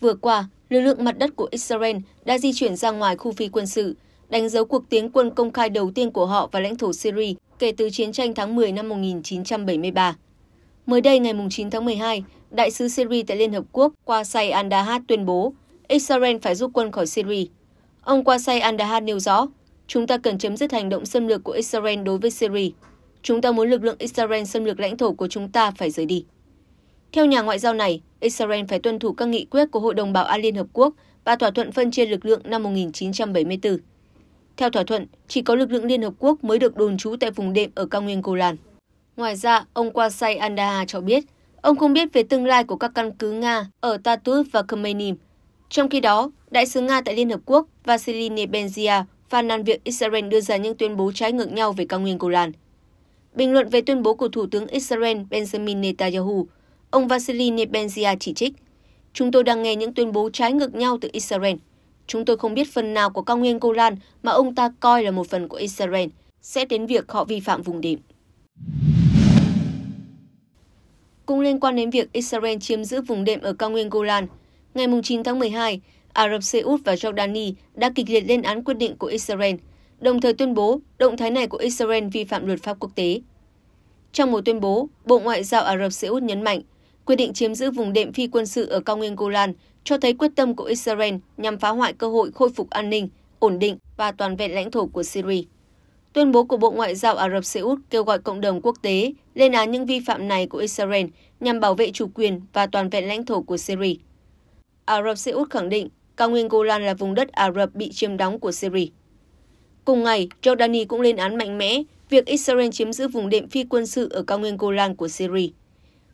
Vừa qua, lực lượng mặt đất của Israel đã di chuyển ra ngoài khu phi quân sự, đánh dấu cuộc tiến quân công khai đầu tiên của họ vào lãnh thổ Syria kể từ chiến tranh tháng 10 năm 1973. Mới đây ngày 9 tháng 12, đại sứ Syria tại Liên Hợp Quốc Quasay Andahad tuyên bố Israel phải rút quân khỏi Syria. Ông Quasay Andahad nêu rõ, chúng ta cần chấm dứt hành động xâm lược của Israel đối với Syria. Chúng ta muốn lực lượng Israel xâm lược lãnh thổ của chúng ta phải rời đi. Theo nhà ngoại giao này, israel phải tuân thủ các nghị quyết của hội đồng bảo an liên hợp quốc và thỏa thuận phân chia lực lượng năm 1974. Theo thỏa thuận, chỉ có lực lượng Liên Hợp Quốc mới được đồn trú tại vùng đệm ở cao nguyên Golan. Ngoài ra, ông Qasay Andaha cho biết, ông không biết về tương lai của các căn cứ Nga ở Tartus và Khmenim. Trong khi đó, Đại sứ Nga tại Liên Hợp Quốc Vasily Nebenzia phàn nàn việc Israel đưa ra những tuyên bố trái ngược nhau về cao nguyên Golan. Bình luận về tuyên bố của Thủ tướng Israel Benjamin Netanyahu, Ông Vasily Nebenzia chỉ trích, chúng tôi đang nghe những tuyên bố trái ngược nhau từ Israel. Chúng tôi không biết phần nào của cao nguyên Golan mà ông ta coi là một phần của Israel sẽ đến việc họ vi phạm vùng đệm. Cũng liên quan đến việc Israel chiếm giữ vùng đệm ở cao nguyên Golan, ngày 9 tháng 12, Ả Rập Xê Út và Jordani đã kịch liệt lên án quyết định của Israel, đồng thời tuyên bố động thái này của Israel vi phạm luật pháp quốc tế. Trong một tuyên bố, Bộ Ngoại giao Ả Rập Xê Út nhấn mạnh quyết định chiếm giữ vùng đệm phi quân sự ở cao nguyên golan cho thấy quyết tâm của israel nhằm phá hoại cơ hội khôi phục an ninh ổn định và toàn vẹn lãnh thổ của syria tuyên bố của bộ ngoại giao ả rập xê út kêu gọi cộng đồng quốc tế lên án những vi phạm này của israel nhằm bảo vệ chủ quyền và toàn vẹn lãnh thổ của syria ả rập xê út khẳng định cao nguyên golan là vùng đất ả rập bị chiếm đóng của syria cùng ngày jordani cũng lên án mạnh mẽ việc israel chiếm giữ vùng đệm phi quân sự ở cao nguyên golan của syria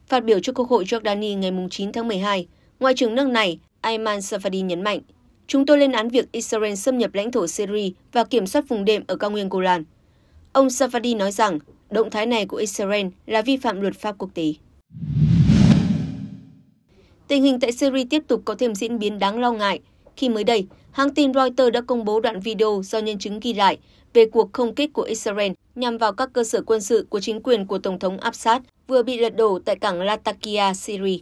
Phát biểu trước Quốc hội Jordani ngày 9 tháng 12, Ngoại trưởng nước này Ayman Safadi nhấn mạnh, chúng tôi lên án việc Israel xâm nhập lãnh thổ Syria và kiểm soát vùng đệm ở cao nguyên Golan. Ông Safadi nói rằng động thái này của Israel là vi phạm luật pháp quốc tế. Tình hình tại Syria tiếp tục có thêm diễn biến đáng lo ngại khi mới đây, hãng tin Reuters đã công bố đoạn video do nhân chứng ghi lại về cuộc không kích của Israel nhằm vào các cơ sở quân sự của chính quyền của Tổng thống Assad vừa bị lật đổ tại cảng Latakia, Syria.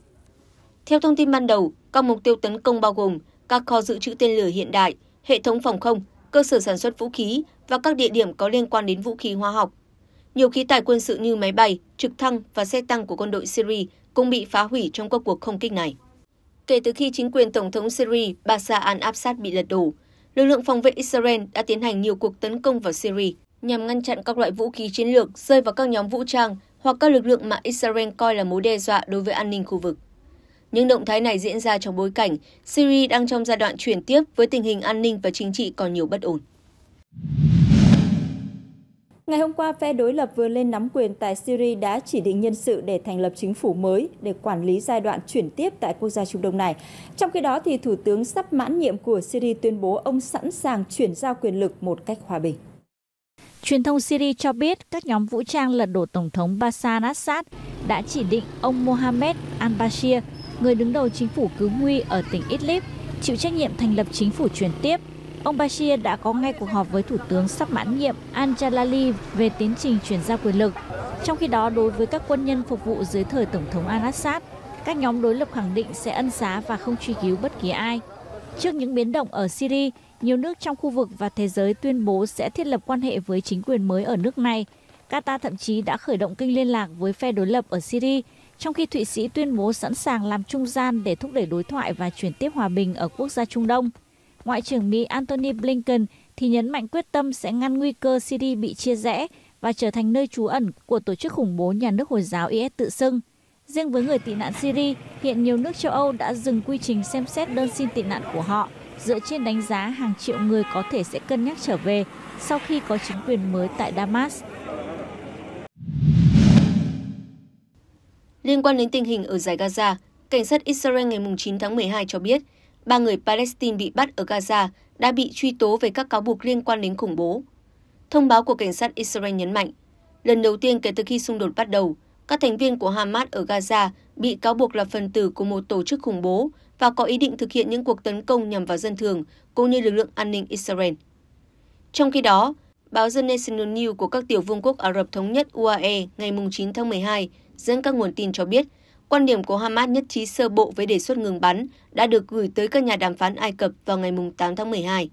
Theo thông tin ban đầu, các mục tiêu tấn công bao gồm các kho dự trữ tên lửa hiện đại, hệ thống phòng không, cơ sở sản xuất vũ khí và các địa điểm có liên quan đến vũ khí hóa học. Nhiều khí tài quân sự như máy bay, trực thăng và xe tăng của quân đội Syria cũng bị phá hủy trong các cuộc không kích này. Kể từ khi chính quyền Tổng thống Syria Bashar al-Assad bị lật đổ, lực lượng phòng vệ Israel đã tiến hành nhiều cuộc tấn công vào Syria nhằm ngăn chặn các loại vũ khí chiến lược rơi vào các nhóm vũ trang hoặc các lực lượng mà Israel coi là mối đe dọa đối với an ninh khu vực. Những động thái này diễn ra trong bối cảnh Syria đang trong giai đoạn chuyển tiếp với tình hình an ninh và chính trị còn nhiều bất ổn. Ngày hôm qua, phe đối lập vừa lên nắm quyền tại Syria đã chỉ định nhân sự để thành lập chính phủ mới để quản lý giai đoạn chuyển tiếp tại quốc gia Trung Đông này. Trong khi đó, thì Thủ tướng sắp mãn nhiệm của Syria tuyên bố ông sẵn sàng chuyển giao quyền lực một cách hòa bình. Truyền thông Syria cho biết các nhóm vũ trang lật đổ Tổng thống Bashar al-Assad đã chỉ định ông Mohammed al-Bashir, người đứng đầu chính phủ cứu nguy ở tỉnh Idlib, chịu trách nhiệm thành lập chính phủ chuyển tiếp Ông Bashir đã có ngay cuộc họp với Thủ tướng sắp mãn nhiệm Al-Jalali về tiến trình chuyển giao quyền lực. Trong khi đó, đối với các quân nhân phục vụ dưới thời Tổng thống Al-Assad, các nhóm đối lập khẳng định sẽ ân xá và không truy cứu bất kỳ ai. Trước những biến động ở Syria, nhiều nước trong khu vực và thế giới tuyên bố sẽ thiết lập quan hệ với chính quyền mới ở nước này. Qatar thậm chí đã khởi động kênh liên lạc với phe đối lập ở Syria, trong khi Thụy Sĩ tuyên bố sẵn sàng làm trung gian để thúc đẩy đối thoại và chuyển tiếp hòa bình ở quốc gia Trung Đông. Ngoại trưởng Mỹ Antony Blinken thì nhấn mạnh quyết tâm sẽ ngăn nguy cơ Syria bị chia rẽ và trở thành nơi trú ẩn của tổ chức khủng bố nhà nước Hồi giáo IS tự xưng. Riêng với người tị nạn Syria, hiện nhiều nước châu Âu đã dừng quy trình xem xét đơn xin tị nạn của họ dựa trên đánh giá hàng triệu người có thể sẽ cân nhắc trở về sau khi có chính quyền mới tại Damas. Liên quan đến tình hình ở giải Gaza, cảnh sát Israel ngày 9 tháng 12 cho biết ba người Palestine bị bắt ở Gaza đã bị truy tố về các cáo buộc liên quan đến khủng bố. Thông báo của cảnh sát Israel nhấn mạnh, lần đầu tiên kể từ khi xung đột bắt đầu, các thành viên của Hamas ở Gaza bị cáo buộc là phần tử của một tổ chức khủng bố và có ý định thực hiện những cuộc tấn công nhằm vào dân thường cũng như lực lượng an ninh Israel. Trong khi đó, báo The National News của các tiểu vương quốc Ả Rập Thống nhất UAE ngày 9 tháng 12 dẫn các nguồn tin cho biết Quan điểm của Hamas nhất trí sơ bộ với đề xuất ngừng bắn đã được gửi tới các nhà đàm phán Ai Cập vào ngày 8 tháng 12.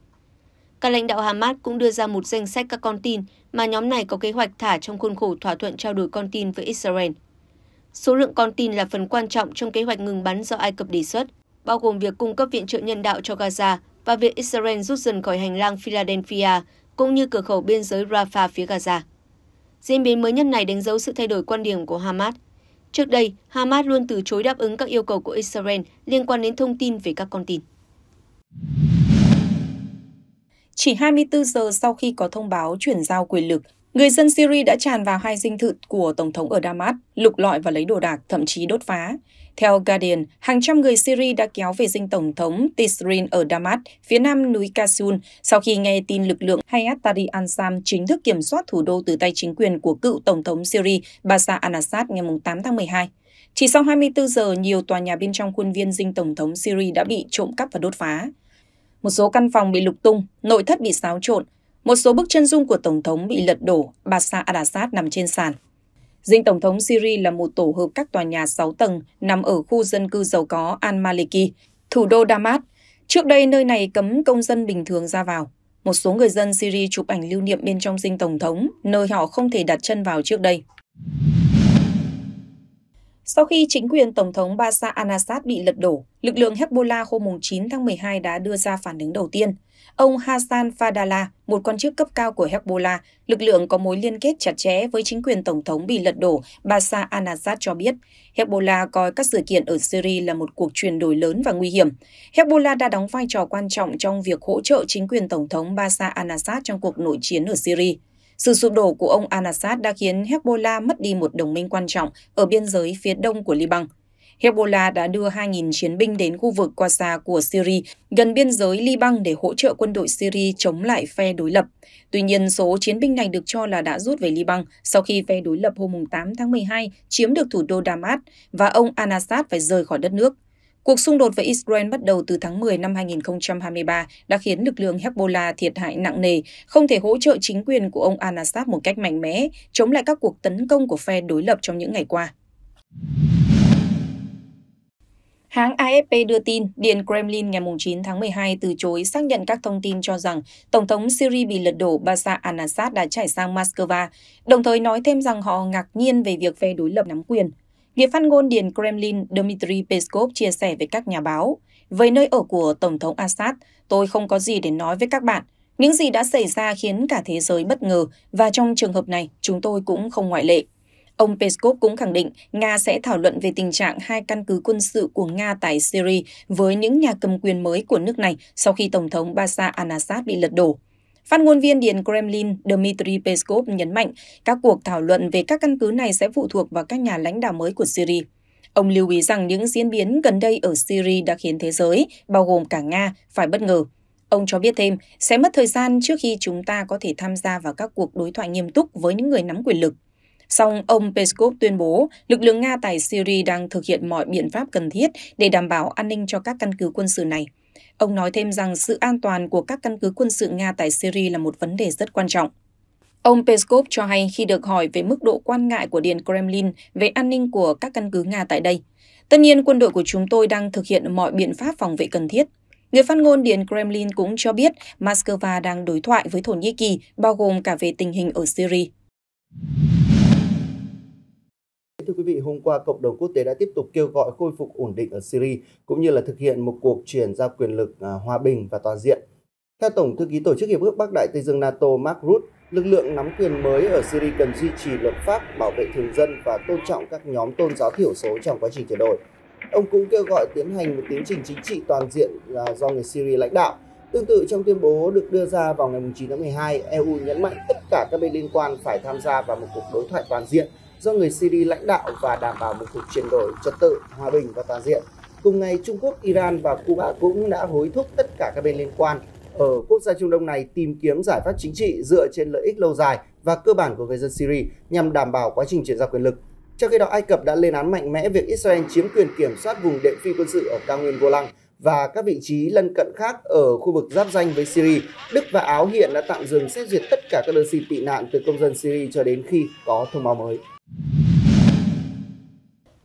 Các lãnh đạo Hamas cũng đưa ra một danh sách các con tin mà nhóm này có kế hoạch thả trong khuôn khổ thỏa thuận trao đổi con tin với Israel. Số lượng con tin là phần quan trọng trong kế hoạch ngừng bắn do Ai Cập đề xuất, bao gồm việc cung cấp viện trợ nhân đạo cho Gaza và việc Israel rút dần khỏi hành lang Philadelphia cũng như cửa khẩu biên giới Rafah phía Gaza. Diễn biến mới nhất này đánh dấu sự thay đổi quan điểm của Hamas Trước đây, Hamas luôn từ chối đáp ứng các yêu cầu của Israel liên quan đến thông tin về các con tin. Chỉ 24 giờ sau khi có thông báo chuyển giao quyền lực Người dân Syria đã tràn vào hai dinh thự của Tổng thống ở Damas, lục lọi và lấy đồ đạc, thậm chí đốt phá. Theo Guardian, hàng trăm người Syria đã kéo về dinh Tổng thống Tisrin ở Damas, phía nam núi Kasun, sau khi nghe tin lực lượng Hayat Tari al-Sham chính thức kiểm soát thủ đô từ tay chính quyền của cựu Tổng thống Syria Bashar al-Assad ngày 8 tháng 12. Chỉ sau 24 giờ, nhiều tòa nhà bên trong khuôn viên dinh Tổng thống Syria đã bị trộm cắp và đốt phá. Một số căn phòng bị lục tung, nội thất bị xáo trộn, một số bức chân dung của Tổng thống bị lật đổ, bà Sa Al-Assad nằm trên sàn. Dinh Tổng thống Syria là một tổ hợp các tòa nhà 6 tầng nằm ở khu dân cư giàu có Al-Maliki, thủ đô Damas. Trước đây nơi này cấm công dân bình thường ra vào. Một số người dân Syria chụp ảnh lưu niệm bên trong dinh Tổng thống, nơi họ không thể đặt chân vào trước đây. Sau khi chính quyền Tổng thống Bashar al-Assad bị lật đổ, lực lượng Hezbollah hôm 9 tháng 12 đã đưa ra phản ứng đầu tiên. Ông Hassan Fadala, một quan chức cấp cao của Hezbollah, lực lượng có mối liên kết chặt chẽ với chính quyền Tổng thống bị lật đổ Bashar al-Assad cho biết, Hezbollah coi các sự kiện ở Syria là một cuộc chuyển đổi lớn và nguy hiểm. Hezbollah đã đóng vai trò quan trọng trong việc hỗ trợ chính quyền Tổng thống Bashar al-Assad trong cuộc nội chiến ở Syria. Sự sụp đổ của ông al-Assad đã khiến Hezbollah mất đi một đồng minh quan trọng ở biên giới phía đông của Liban. Hezbollah đã đưa 2.000 chiến binh đến khu vực Gaza của Syria gần biên giới Liban để hỗ trợ quân đội Syria chống lại phe đối lập. Tuy nhiên, số chiến binh này được cho là đã rút về Liban sau khi phe đối lập hôm 8 tháng 12 chiếm được thủ đô Damas và ông Anasat phải rời khỏi đất nước. Cuộc xung đột với Israel bắt đầu từ tháng 10 năm 2023 đã khiến lực lượng Hezbollah thiệt hại nặng nề, không thể hỗ trợ chính quyền của ông al-Assad một cách mạnh mẽ, chống lại các cuộc tấn công của phe đối lập trong những ngày qua. Hãng AFP đưa tin, Điện Kremlin ngày 9 tháng 12 từ chối xác nhận các thông tin cho rằng Tổng thống Syria bị lật đổ Bashar al-Assad đã chạy sang Moscow, đồng thời nói thêm rằng họ ngạc nhiên về việc phe đối lập nắm quyền. Người phát ngôn Điện Kremlin Dmitry Peskov chia sẻ với các nhà báo, về nơi ở của Tổng thống Assad, tôi không có gì để nói với các bạn. Những gì đã xảy ra khiến cả thế giới bất ngờ và trong trường hợp này chúng tôi cũng không ngoại lệ. Ông Peskov cũng khẳng định Nga sẽ thảo luận về tình trạng hai căn cứ quân sự của Nga tại Syria với những nhà cầm quyền mới của nước này sau khi Tổng thống Bashar al-Assad bị lật đổ. Phát ngôn viên Điện Kremlin Dmitry Peskov nhấn mạnh các cuộc thảo luận về các căn cứ này sẽ phụ thuộc vào các nhà lãnh đạo mới của Syria. Ông lưu ý rằng những diễn biến gần đây ở Syria đã khiến thế giới, bao gồm cả Nga, phải bất ngờ. Ông cho biết thêm, sẽ mất thời gian trước khi chúng ta có thể tham gia vào các cuộc đối thoại nghiêm túc với những người nắm quyền lực. Song ông Peskov tuyên bố lực lượng Nga tại Syria đang thực hiện mọi biện pháp cần thiết để đảm bảo an ninh cho các căn cứ quân sự này. Ông nói thêm rằng sự an toàn của các căn cứ quân sự Nga tại Syria là một vấn đề rất quan trọng. Ông Peskov cho hay khi được hỏi về mức độ quan ngại của Điện Kremlin về an ninh của các căn cứ Nga tại đây. Tất nhiên, quân đội của chúng tôi đang thực hiện mọi biện pháp phòng vệ cần thiết. Người phát ngôn Điện Kremlin cũng cho biết Moscow đang đối thoại với Thổ Nhĩ Kỳ, bao gồm cả về tình hình ở Syria thưa quý vị, hôm qua cộng đồng quốc tế đã tiếp tục kêu gọi khôi phục ổn định ở Syria cũng như là thực hiện một cuộc chuyển giao quyền lực à, hòa bình và toàn diện. Theo Tổng thư ký Tổ chức Hiệp ước Bắc Đại Tây Dương NATO Mark Rutte, lực lượng nắm quyền mới ở Syria cần duy trì luật pháp, bảo vệ thường dân và tôn trọng các nhóm tôn giáo thiểu số trong quá trình chuyển đổi. Ông cũng kêu gọi tiến hành một tiến trình chính trị toàn diện à, do người Syria lãnh đạo. Tương tự trong tuyên bố được đưa ra vào ngày 9 tháng 12, EU nhấn mạnh tất cả các bên liên quan phải tham gia vào một cuộc đối thoại toàn diện do người Syria lãnh đạo và đảm bảo một cuộc chuyển đổi trật tự, hòa bình và toàn diện. Cùng ngày, Trung Quốc, Iran và Cuba cũng đã hối thúc tất cả các bên liên quan ở quốc gia Trung Đông này tìm kiếm giải pháp chính trị dựa trên lợi ích lâu dài và cơ bản của người dân Syria nhằm đảm bảo quá trình chuyển giao quyền lực. Trong khi đó, Ai Cập đã lên án mạnh mẽ việc Israel chiếm quyền kiểm soát vùng đệm phi quân sự ở cao nguyên Golan và các vị trí lân cận khác ở khu vực giáp danh với Syria. Đức và Áo hiện đã tạm dừng xét duyệt tất cả các đơn xin tị nạn từ công dân Syria cho đến khi có thông báo mới.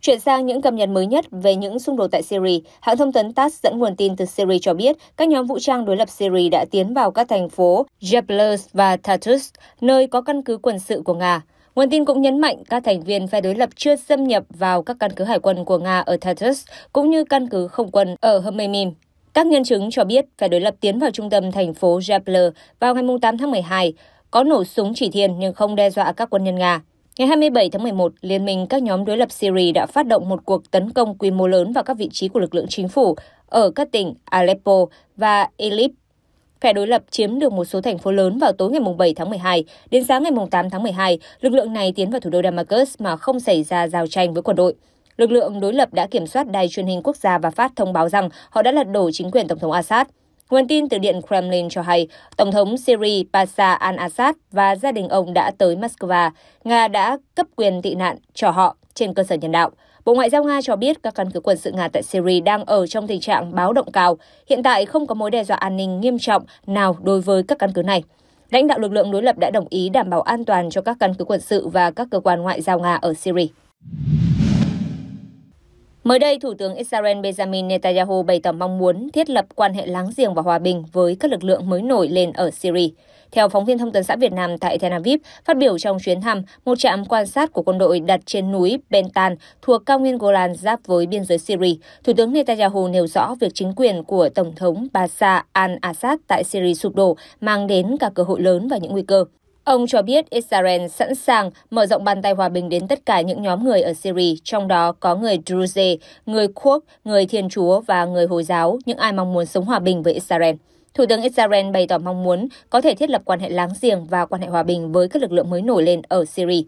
Chuyển sang những cập nhật mới nhất về những xung đột tại Syria, hãng thông tấn TASS dẫn nguồn tin từ Syria cho biết các nhóm vũ trang đối lập Syria đã tiến vào các thành phố Jablus và Tartus, nơi có căn cứ quân sự của Nga. Nguồn tin cũng nhấn mạnh các thành viên phe đối lập chưa xâm nhập vào các căn cứ hải quân của Nga ở Tartus cũng như căn cứ không quân ở Hermemim. Các nhân chứng cho biết phe đối lập tiến vào trung tâm thành phố Jablus vào ngày 8 tháng 12, có nổ súng chỉ thiên nhưng không đe dọa các quân nhân Nga. Ngày 27 tháng 11, Liên minh các nhóm đối lập Syria đã phát động một cuộc tấn công quy mô lớn vào các vị trí của lực lượng chính phủ ở các tỉnh Aleppo và Idlib. Phe đối lập chiếm được một số thành phố lớn vào tối ngày 7 tháng 12. Đến sáng ngày 8 tháng 12, lực lượng này tiến vào thủ đô Damascus mà không xảy ra giao tranh với quân đội. Lực lượng đối lập đã kiểm soát đài truyền hình quốc gia và phát thông báo rằng họ đã lật đổ chính quyền Tổng thống Assad. Nguồn tin từ Điện Kremlin cho hay, Tổng thống Syria Bashar al-Assad và gia đình ông đã tới Moscow. Nga đã cấp quyền tị nạn cho họ trên cơ sở nhân đạo. Bộ Ngoại giao Nga cho biết các căn cứ quân sự Nga tại Syria đang ở trong tình trạng báo động cao. Hiện tại không có mối đe dọa an ninh nghiêm trọng nào đối với các căn cứ này. Lãnh đạo lực lượng đối lập đã đồng ý đảm bảo an toàn cho các căn cứ quân sự và các cơ quan ngoại giao Nga ở Syria. Mới đây, Thủ tướng Israel Benjamin Netanyahu bày tỏ mong muốn thiết lập quan hệ láng giềng và hòa bình với các lực lượng mới nổi lên ở Syria. Theo phóng viên Thông tấn xã Việt Nam tại Tel Aviv, phát biểu trong chuyến thăm, một trạm quan sát của quân đội đặt trên núi Bentan thuộc cao nguyên Golan giáp với biên giới Syria, Thủ tướng Netanyahu nêu rõ việc chính quyền của Tổng thống Bashar al-Assad tại Syria sụp đổ mang đến cả cơ hội lớn và những nguy cơ. Ông cho biết Israel sẵn sàng mở rộng bàn tay hòa bình đến tất cả những nhóm người ở Syria, trong đó có người Druze, người Quốc, người Thiên Chúa và người Hồi giáo, những ai mong muốn sống hòa bình với Israel. Thủ tướng Israel bày tỏ mong muốn có thể thiết lập quan hệ láng giềng và quan hệ hòa bình với các lực lượng mới nổi lên ở Syria.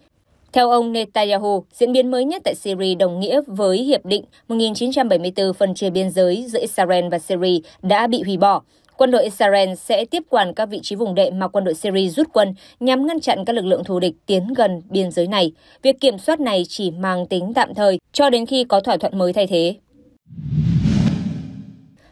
Theo ông Netanyahu, diễn biến mới nhất tại Syria đồng nghĩa với Hiệp định 1974 phân chia biên giới giữa Israel và Syria đã bị hủy bỏ quân đội Israel sẽ tiếp quản các vị trí vùng đệm mà quân đội Syria rút quân nhằm ngăn chặn các lực lượng thù địch tiến gần biên giới này. Việc kiểm soát này chỉ mang tính tạm thời cho đến khi có thỏa thuận mới thay thế.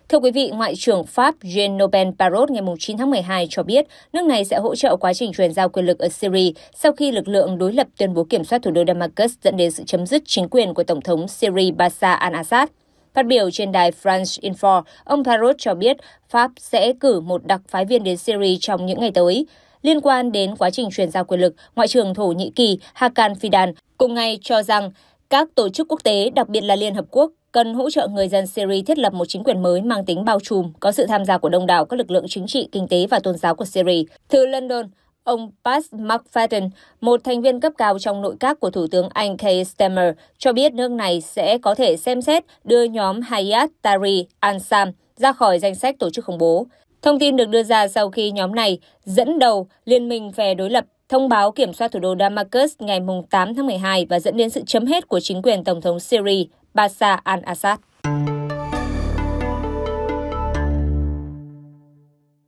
Thưa quý vị, Ngoại trưởng Pháp Jean-Noël Parrot ngày 9 tháng 12 cho biết nước này sẽ hỗ trợ quá trình truyền giao quyền lực ở Syria sau khi lực lượng đối lập tuyên bố kiểm soát thủ đô Damascus dẫn đến sự chấm dứt chính quyền của Tổng thống Syria Bashar al-Assad. Phát biểu trên đài France Info, ông Parrot cho biết Pháp sẽ cử một đặc phái viên đến Syria trong những ngày tới. Liên quan đến quá trình chuyển giao quyền lực, Ngoại trưởng Thổ Nhĩ Kỳ Hakan Fidan cùng ngày cho rằng các tổ chức quốc tế, đặc biệt là Liên Hợp Quốc, cần hỗ trợ người dân Syria thiết lập một chính quyền mới mang tính bao trùm, có sự tham gia của đông đảo các lực lượng chính trị, kinh tế và tôn giáo của Syria. Từ London, Ông Pat McFadden, một thành viên cấp cao trong nội các của Thủ tướng Anh Keir Starmer, cho biết nước này sẽ có thể xem xét đưa nhóm Hayat Tahrir al ra khỏi danh sách tổ chức khủng bố. Thông tin được đưa ra sau khi nhóm này dẫn đầu Liên minh phe đối lập thông báo kiểm soát thủ đô Damascus ngày 8 tháng 12 và dẫn đến sự chấm hết của chính quyền Tổng thống Syria Bashar al-Assad.